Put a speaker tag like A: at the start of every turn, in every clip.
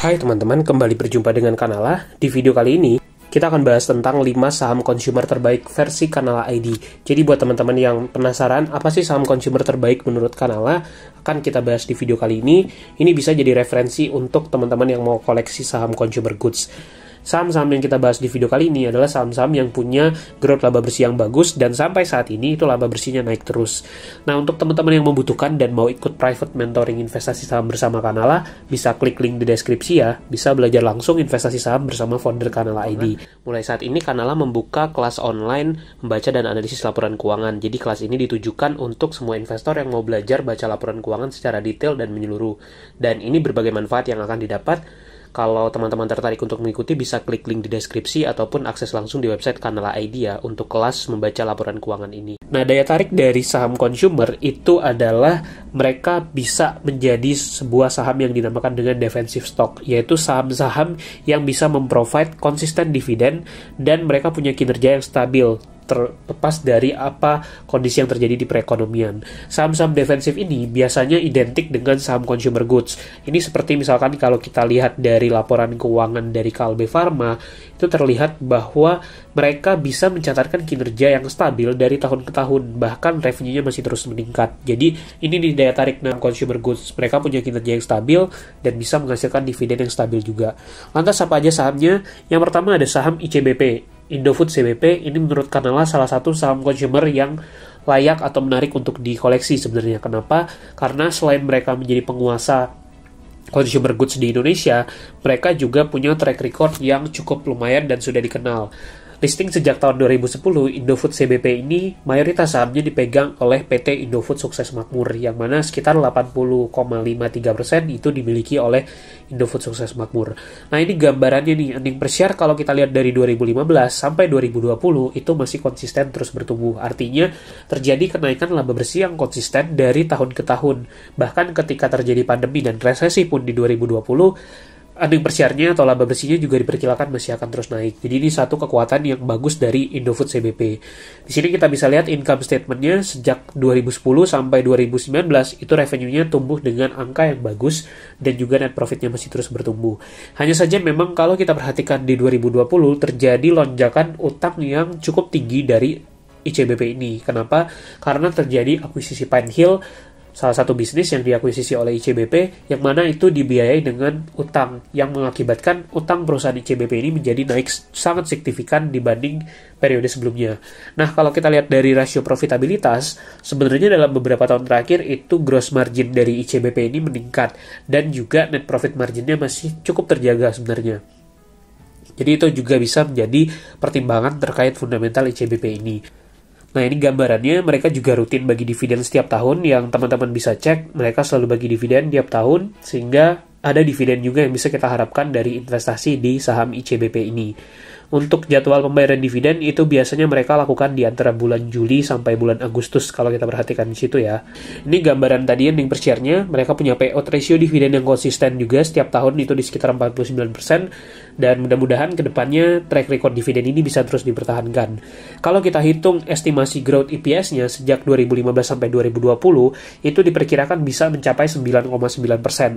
A: Hai teman-teman, kembali berjumpa dengan Kanala. Di video kali ini, kita akan bahas tentang 5 saham consumer terbaik versi Kanala ID. Jadi buat teman-teman yang penasaran, apa sih saham consumer terbaik menurut Kanala, akan kita bahas di video kali ini. Ini bisa jadi referensi untuk teman-teman yang mau koleksi saham consumer goods. Saham-saham yang kita bahas di video kali ini adalah saham-saham yang punya growth laba bersih yang bagus dan sampai saat ini itu laba bersihnya naik terus. Nah, untuk teman-teman yang membutuhkan dan mau ikut private mentoring investasi saham bersama Kanala, bisa klik link di deskripsi ya. Bisa belajar langsung investasi saham bersama founder Kanala ID. Mulai saat ini Kanala membuka kelas online membaca dan analisis laporan keuangan. Jadi kelas ini ditujukan untuk semua investor yang mau belajar baca laporan keuangan secara detail dan menyeluruh. Dan ini berbagai manfaat yang akan didapat kalau teman-teman tertarik untuk mengikuti bisa klik link di deskripsi ataupun akses langsung di website Kanala Idea untuk kelas membaca laporan keuangan ini. Nah, daya tarik dari saham consumer itu adalah mereka bisa menjadi sebuah saham yang dinamakan dengan defensive stock, yaitu saham-saham yang bisa memprovide konsisten dividen dan mereka punya kinerja yang stabil terlepas dari apa kondisi yang terjadi di perekonomian. Saham-saham defensif ini biasanya identik dengan saham consumer goods. Ini seperti misalkan kalau kita lihat dari laporan keuangan dari Kalbe Pharma itu terlihat bahwa mereka bisa mencatatkan kinerja yang stabil dari tahun ke tahun, bahkan revenue-nya masih terus meningkat. Jadi ini nih daya tarik consumer goods. Mereka punya kinerja yang stabil dan bisa menghasilkan dividen yang stabil juga. Lantas apa aja sahamnya? Yang pertama ada saham ICBP. Indofood CBP ini menurut Kanala salah satu saham consumer yang layak atau menarik untuk dikoleksi sebenarnya. Kenapa? Karena selain mereka menjadi penguasa consumer goods di Indonesia, mereka juga punya track record yang cukup lumayan dan sudah dikenal. Listing sejak tahun 2010, Indofood CBP ini mayoritas sahamnya dipegang oleh PT Indofood Sukses Makmur, yang mana sekitar 80,53% itu dimiliki oleh Indofood Sukses Makmur. Nah ini gambarannya nih, earning per share kalau kita lihat dari 2015 sampai 2020 itu masih konsisten terus bertumbuh. Artinya terjadi kenaikan laba bersih yang konsisten dari tahun ke tahun. Bahkan ketika terjadi pandemi dan resesi pun di 2020, earning per share-nya atau laba bersihnya juga diperkirakan masih akan terus naik. Jadi ini satu kekuatan yang bagus dari Indofood CBP. Di sini kita bisa lihat income statement-nya sejak 2010 sampai 2019 itu revenue-nya tumbuh dengan angka yang bagus dan juga net profit-nya masih terus bertumbuh. Hanya saja memang kalau kita perhatikan di 2020 terjadi lonjakan utang yang cukup tinggi dari ICBP ini. Kenapa? Karena terjadi akuisisi Pine Hill salah satu bisnis yang diakuisisi oleh ICBP yang mana itu dibiayai dengan utang yang mengakibatkan utang perusahaan ICBP ini menjadi naik sangat signifikan dibanding periode sebelumnya. Nah, kalau kita lihat dari rasio profitabilitas, sebenarnya dalam beberapa tahun terakhir itu gross margin dari ICBP ini meningkat dan juga net profit marginnya masih cukup terjaga sebenarnya. Jadi itu juga bisa menjadi pertimbangan terkait fundamental ICBP ini. Nah ini gambarannya mereka juga rutin bagi dividen setiap tahun yang teman-teman bisa cek mereka selalu bagi dividen tiap tahun sehingga ada dividen juga yang bisa kita harapkan dari investasi di saham ICBP ini. Untuk jadwal pembayaran dividen itu biasanya mereka lakukan di antara bulan Juli sampai bulan Agustus kalau kita perhatikan di situ ya. Ini gambaran tadi yang per share-nya, mereka punya payout ratio dividen yang konsisten juga setiap tahun itu di sekitar 49% dan mudah-mudahan kedepannya track record dividen ini bisa terus dipertahankan. Kalau kita hitung estimasi growth EPS-nya sejak 2015 sampai 2020 itu diperkirakan bisa mencapai 9,9%.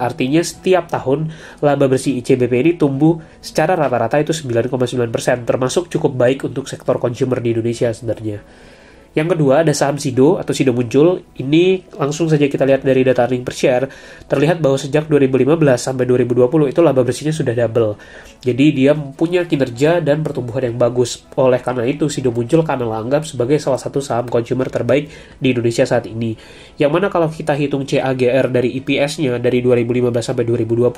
A: Artinya setiap tahun laba bersih ICBP ini tumbuh secara rata-rata itu 9,9% Persen termasuk cukup baik untuk sektor consumer di Indonesia sebenarnya yang kedua ada saham Sido atau Sido muncul. Ini langsung saja kita lihat dari data earning per share. Terlihat bahwa sejak 2015 sampai 2020 itu laba bersihnya sudah double. Jadi dia punya kinerja dan pertumbuhan yang bagus. Oleh karena itu Sido muncul karena anggap sebagai salah satu saham consumer terbaik di Indonesia saat ini. Yang mana kalau kita hitung CAGR dari EPS-nya dari 2015 sampai 2020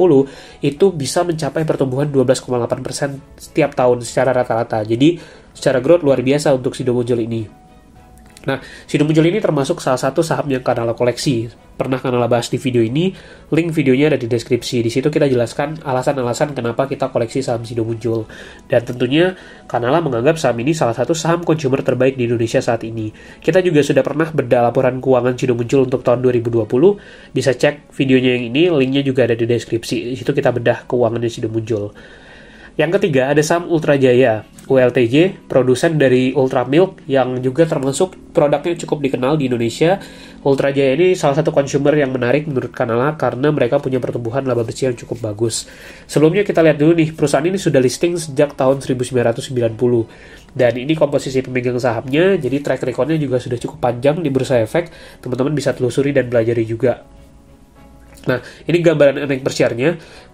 A: itu bisa mencapai pertumbuhan 12,8% setiap tahun secara rata-rata. Jadi secara growth luar biasa untuk Sido muncul ini. Nah, Muncul ini termasuk salah satu saham yang Kanala koleksi. Pernah Kanala bahas di video ini, link videonya ada di deskripsi. Di situ kita jelaskan alasan-alasan kenapa kita koleksi saham Muncul. Dan tentunya Kanala menganggap saham ini salah satu saham consumer terbaik di Indonesia saat ini. Kita juga sudah pernah bedah laporan keuangan Muncul untuk tahun 2020. Bisa cek videonya yang ini, linknya juga ada di deskripsi. Di situ kita bedah keuangannya Muncul. Yang ketiga ada saham Ultra Jaya, ULTJ, produsen dari Ultra Milk yang juga termasuk produknya cukup dikenal di Indonesia. Ultra Jaya ini salah satu consumer yang menarik menurut Kanala karena mereka punya pertumbuhan laba bersih yang cukup bagus. Sebelumnya kita lihat dulu nih, perusahaan ini sudah listing sejak tahun 1990. Dan ini komposisi pemegang sahamnya, jadi track recordnya juga sudah cukup panjang di bursa efek. Teman-teman bisa telusuri dan belajari juga. Nah, ini gambaran earning per share-nya.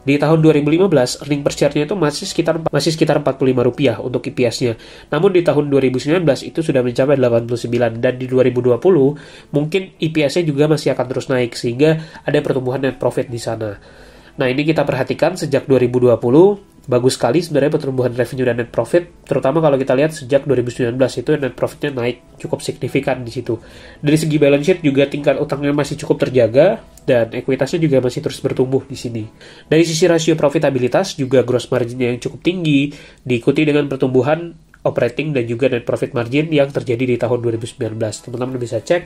A: Di tahun 2015, earning per share-nya itu masih sekitar masih sekitar Rp45 untuk EPS-nya. Namun di tahun 2019 itu sudah mencapai 89 dan di 2020 mungkin EPS-nya juga masih akan terus naik sehingga ada pertumbuhan net profit di sana. Nah, ini kita perhatikan sejak 2020 bagus sekali sebenarnya pertumbuhan revenue dan net profit terutama kalau kita lihat sejak 2019 itu net profitnya naik cukup signifikan di situ dari segi balance sheet juga tingkat utangnya masih cukup terjaga dan ekuitasnya juga masih terus bertumbuh di sini. Dari sisi rasio profitabilitas juga gross margin yang cukup tinggi diikuti dengan pertumbuhan operating dan juga net profit margin yang terjadi di tahun 2019. Teman-teman bisa cek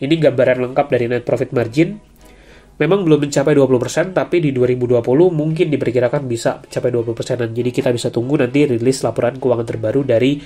A: ini gambaran lengkap dari net profit margin. Memang belum mencapai 20% tapi di 2020 mungkin diperkirakan bisa mencapai 20 Jadi kita bisa tunggu nanti rilis laporan keuangan terbaru dari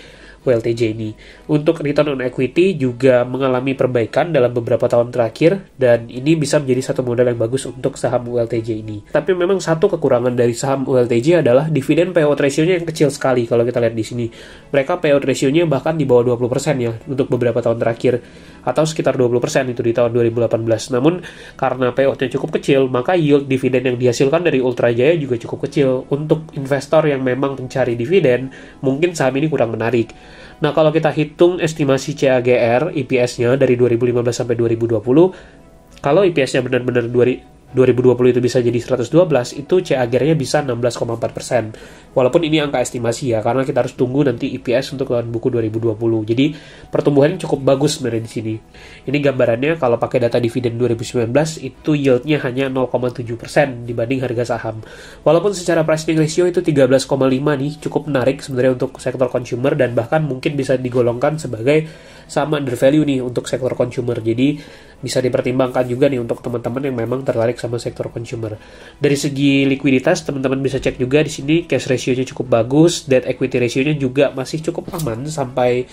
A: WLTJD. ini. Untuk return on equity juga mengalami perbaikan dalam beberapa tahun terakhir dan ini bisa menjadi satu modal yang bagus untuk saham WLTJ ini. Tapi memang satu kekurangan dari saham WLTJ adalah dividen payout ratio-nya yang kecil sekali kalau kita lihat di sini. Mereka payout ratio-nya bahkan di bawah 20% ya untuk beberapa tahun terakhir atau sekitar 20% itu di tahun 2018. Namun karena payout-nya cukup kecil, maka yield dividen yang dihasilkan dari Ultra Jaya juga cukup kecil. Untuk investor yang memang mencari dividen, mungkin saham ini kurang menarik. Nah, kalau kita hitung estimasi CAGR IPS-nya dari 2015 sampai 2020, kalau IPS-nya benar-benar 2020 itu bisa jadi 112 itu CAGR-nya bisa 16,4 walaupun ini angka estimasi ya karena kita harus tunggu nanti eps untuk tahun buku 2020 jadi pertumbuhannya cukup bagus sebenarnya di sini ini gambarannya kalau pakai data dividen 2019 itu yield-nya hanya 0,7 dibanding harga saham walaupun secara pricing ratio itu 13,5 nih cukup menarik sebenarnya untuk sektor consumer dan bahkan mungkin bisa digolongkan sebagai sama undervalue nih untuk sektor consumer. Jadi bisa dipertimbangkan juga nih untuk teman-teman yang memang tertarik sama sektor consumer. Dari segi likuiditas, teman-teman bisa cek juga di sini cash ratio-nya cukup bagus, debt equity ratio-nya juga masih cukup aman sampai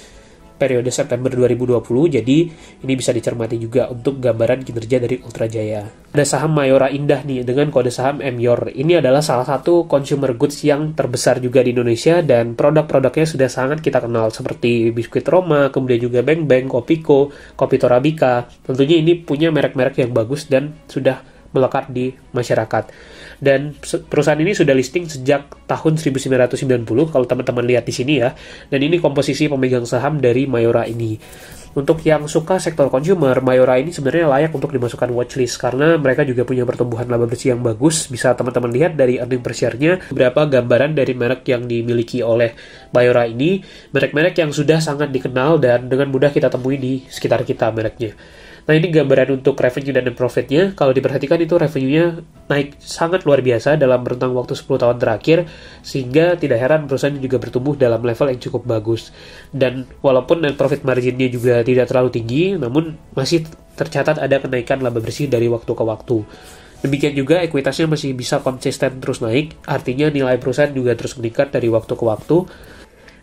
A: periode September 2020, jadi ini bisa dicermati juga untuk gambaran kinerja dari Ultra Jaya. Ada saham Mayora Indah nih dengan kode saham MYOR. Ini adalah salah satu consumer goods yang terbesar juga di Indonesia dan produk-produknya sudah sangat kita kenal seperti biskuit Roma, kemudian juga Beng Beng, Kopiko, Kopi Torabika. Tentunya ini punya merek-merek yang bagus dan sudah melekat di masyarakat. Dan perusahaan ini sudah listing sejak tahun 1990 kalau teman-teman lihat di sini ya. Dan ini komposisi pemegang saham dari Mayora ini. Untuk yang suka sektor consumer, Mayora ini sebenarnya layak untuk dimasukkan watchlist karena mereka juga punya pertumbuhan laba bersih yang bagus. Bisa teman-teman lihat dari earning per share-nya beberapa gambaran dari merek yang dimiliki oleh Mayora ini, merek-merek yang sudah sangat dikenal dan dengan mudah kita temui di sekitar kita mereknya. Nah ini gambaran untuk revenue dan profitnya. Kalau diperhatikan itu revenue-nya naik sangat luar biasa dalam rentang waktu 10 tahun terakhir sehingga tidak heran perusahaan juga bertumbuh dalam level yang cukup bagus. Dan walaupun net profit marginnya juga tidak terlalu tinggi namun masih tercatat ada kenaikan laba bersih dari waktu ke waktu. Demikian juga ekuitasnya masih bisa konsisten terus naik, artinya nilai perusahaan juga terus meningkat dari waktu ke waktu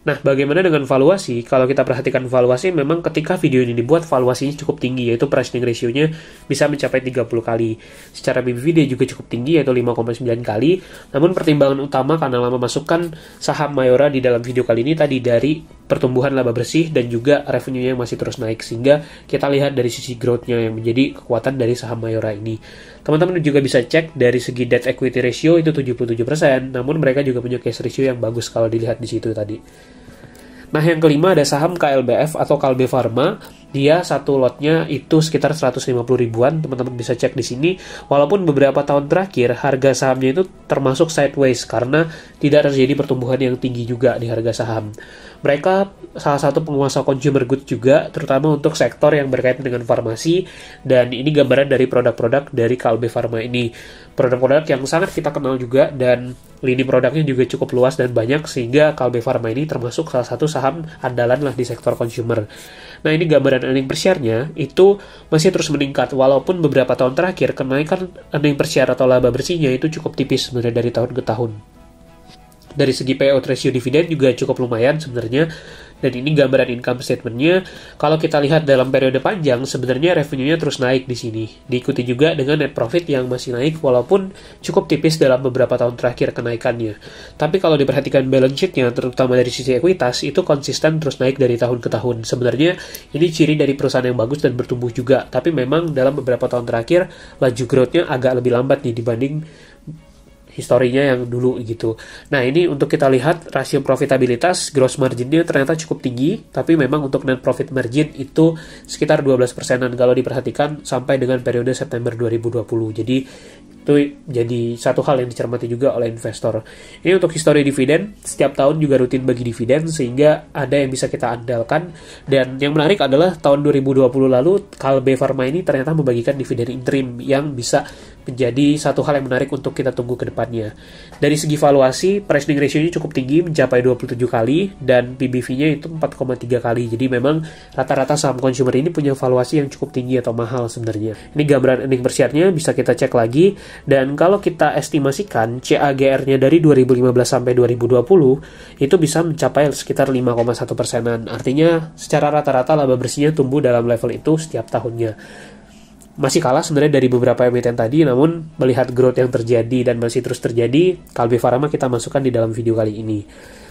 A: Nah, bagaimana dengan valuasi? Kalau kita perhatikan valuasi, memang ketika video ini dibuat, valuasinya cukup tinggi, yaitu price pricing ratio-nya bisa mencapai 30 kali. Secara BBV dia juga cukup tinggi, yaitu 5,9 kali. Namun pertimbangan utama karena lama masukkan saham Mayora di dalam video kali ini tadi dari pertumbuhan laba bersih dan juga revenue yang masih terus naik sehingga kita lihat dari sisi growth-nya yang menjadi kekuatan dari saham Mayora ini. Teman-teman juga bisa cek dari segi debt equity ratio itu 77%, namun mereka juga punya cash ratio yang bagus kalau dilihat di situ tadi. Nah, yang kelima ada saham KLBF atau Kalbe Pharma dia satu lotnya itu sekitar 150 ribuan teman-teman bisa cek di sini walaupun beberapa tahun terakhir harga sahamnya itu termasuk sideways karena tidak terjadi pertumbuhan yang tinggi juga di harga saham mereka salah satu penguasa consumer good juga terutama untuk sektor yang berkaitan dengan farmasi dan ini gambaran dari produk-produk dari Kalbe pharma ini produk-produk yang sangat kita kenal juga dan Lini produknya juga cukup luas dan banyak sehingga Kalbe Farma ini termasuk salah satu saham andalan lah di sektor consumer. Nah ini gambaran earning per share-nya itu masih terus meningkat walaupun beberapa tahun terakhir kenaikan earning per share atau laba bersihnya itu cukup tipis sebenarnya dari tahun ke tahun dari segi payout ratio dividen juga cukup lumayan sebenarnya dan ini gambaran income statementnya kalau kita lihat dalam periode panjang sebenarnya revenue-nya terus naik di sini diikuti juga dengan net profit yang masih naik walaupun cukup tipis dalam beberapa tahun terakhir kenaikannya tapi kalau diperhatikan balance sheet-nya terutama dari sisi ekuitas itu konsisten terus naik dari tahun ke tahun sebenarnya ini ciri dari perusahaan yang bagus dan bertumbuh juga tapi memang dalam beberapa tahun terakhir laju growth-nya agak lebih lambat nih dibanding historinya yang dulu gitu. Nah ini untuk kita lihat rasio profitabilitas gross marginnya ternyata cukup tinggi, tapi memang untuk net profit margin itu sekitar 12 persenan kalau diperhatikan sampai dengan periode September 2020. Jadi itu jadi satu hal yang dicermati juga oleh investor. Ini untuk histori dividen, setiap tahun juga rutin bagi dividen sehingga ada yang bisa kita andalkan. Dan yang menarik adalah tahun 2020 lalu Kalbe Pharma ini ternyata membagikan dividen interim yang bisa menjadi satu hal yang menarik untuk kita tunggu ke depannya. Dari segi valuasi, price-earning ratio-nya cukup tinggi, mencapai 27 kali, dan PBV-nya itu 4,3 kali. Jadi memang rata-rata saham consumer ini punya valuasi yang cukup tinggi atau mahal sebenarnya. Ini gambaran earning per bisa kita cek lagi. Dan kalau kita estimasikan CAGR-nya dari 2015 sampai 2020, itu bisa mencapai sekitar 5,1 persenan. Artinya, secara rata-rata laba bersihnya tumbuh dalam level itu setiap tahunnya masih kalah sebenarnya dari beberapa emiten tadi, namun melihat growth yang terjadi dan masih terus terjadi, Kalbe Farma kita masukkan di dalam video kali ini.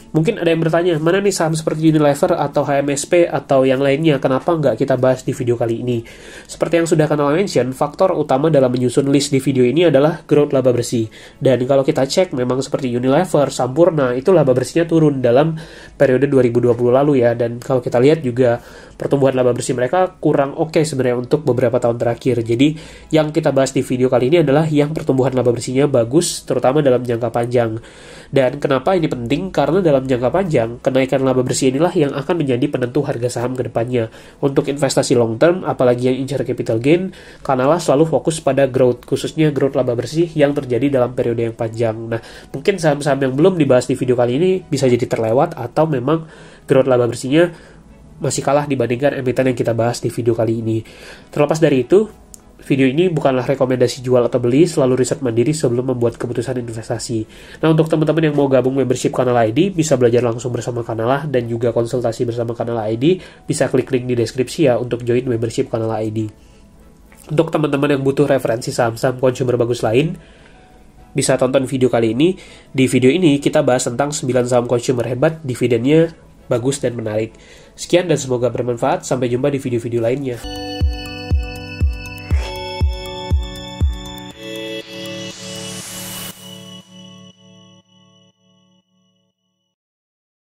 A: Mungkin ada yang bertanya, mana nih saham seperti Unilever atau HMSP atau yang lainnya, kenapa nggak kita bahas di video kali ini? Seperti yang sudah kenal mention, faktor utama dalam menyusun list di video ini adalah growth laba bersih. Dan kalau kita cek, memang seperti Unilever, Sampurna, itu laba bersihnya turun dalam periode 2020 lalu ya. Dan kalau kita lihat juga pertumbuhan laba bersih mereka kurang oke okay sebenarnya untuk beberapa tahun terakhir. Jadi yang kita bahas di video kali ini adalah yang pertumbuhan laba bersihnya bagus, terutama dalam jangka panjang. Dan kenapa ini penting? Karena dalam dalam jangka panjang, kenaikan laba bersih inilah yang akan menjadi penentu harga saham ke depannya. Untuk investasi long term, apalagi yang incar capital gain, Kanala selalu fokus pada growth, khususnya growth laba bersih yang terjadi dalam periode yang panjang. Nah, mungkin saham-saham yang belum dibahas di video kali ini bisa jadi terlewat atau memang growth laba bersihnya masih kalah dibandingkan emiten yang kita bahas di video kali ini. Terlepas dari itu, Video ini bukanlah rekomendasi jual atau beli, selalu riset mandiri sebelum membuat keputusan investasi. Nah, untuk teman-teman yang mau gabung membership Kanal ID, bisa belajar langsung bersama kanal dan juga konsultasi bersama kanal ID, bisa klik link di deskripsi ya untuk join membership kanal ID. Untuk teman-teman yang butuh referensi saham-saham consumer bagus lain, bisa tonton video kali ini. Di video ini kita bahas tentang 9 saham consumer hebat, dividennya bagus dan menarik. Sekian dan semoga bermanfaat. Sampai jumpa di video-video lainnya.